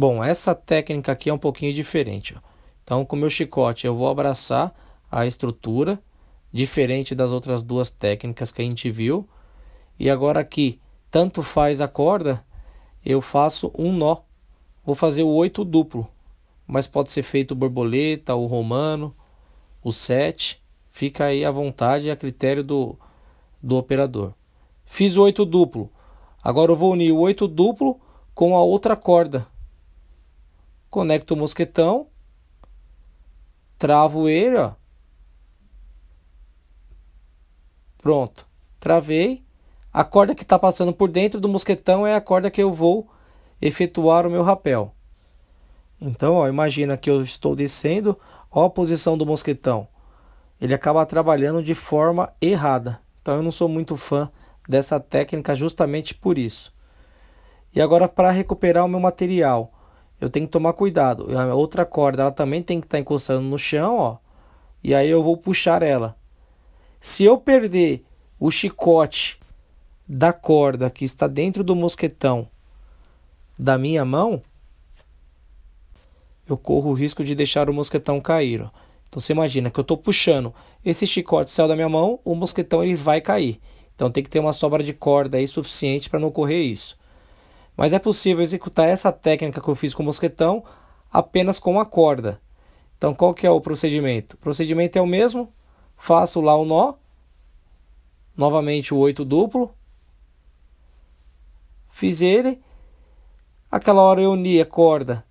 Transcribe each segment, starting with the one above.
Bom, essa técnica aqui é um pouquinho diferente. Ó. Então, com o meu chicote, eu vou abraçar a estrutura, diferente das outras duas técnicas que a gente viu. E agora aqui, tanto faz a corda, eu faço um nó. Vou fazer o oito duplo, mas pode ser feito o borboleta, o romano, o sete. Fica aí à vontade, a critério do, do operador. Fiz o oito duplo. Agora eu vou unir o oito duplo com a outra corda conecto o mosquetão, travo ele, ó. Pronto, travei. A corda que está passando por dentro do mosquetão é a corda que eu vou efetuar o meu rapel. Então, ó, imagina que eu estou descendo, ó a posição do mosquetão. Ele acaba trabalhando de forma errada. Então, eu não sou muito fã dessa técnica justamente por isso. E agora, para recuperar o meu material, eu tenho que tomar cuidado. A outra corda, ela também tem que estar tá encostando no chão, ó. E aí eu vou puxar ela. Se eu perder o chicote da corda que está dentro do mosquetão da minha mão, eu corro o risco de deixar o mosquetão cair. Ó. Então você imagina que eu estou puxando esse chicote saiu da minha mão, o mosquetão ele vai cair. Então tem que ter uma sobra de corda aí suficiente para não ocorrer isso. Mas é possível executar essa técnica que eu fiz com o mosquetão apenas com a corda. Então qual que é o procedimento? O procedimento é o mesmo, faço lá o nó, novamente o oito duplo, fiz ele, aquela hora eu uni a corda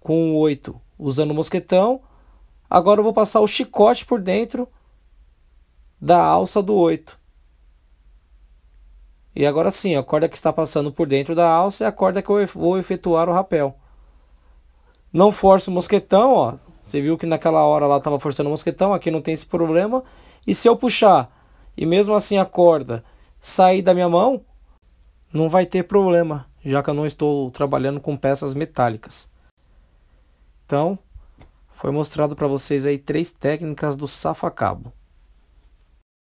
com o oito usando o mosquetão, agora eu vou passar o chicote por dentro da alça do oito e agora sim, a corda que está passando por dentro da alça é a corda que eu vou efetuar o rapel. Não forço o mosquetão, ó. Você viu que naquela hora lá estava forçando o mosquetão, aqui não tem esse problema. E se eu puxar e mesmo assim a corda sair da minha mão, não vai ter problema, já que eu não estou trabalhando com peças metálicas. Então, foi mostrado para vocês aí três técnicas do safacabo.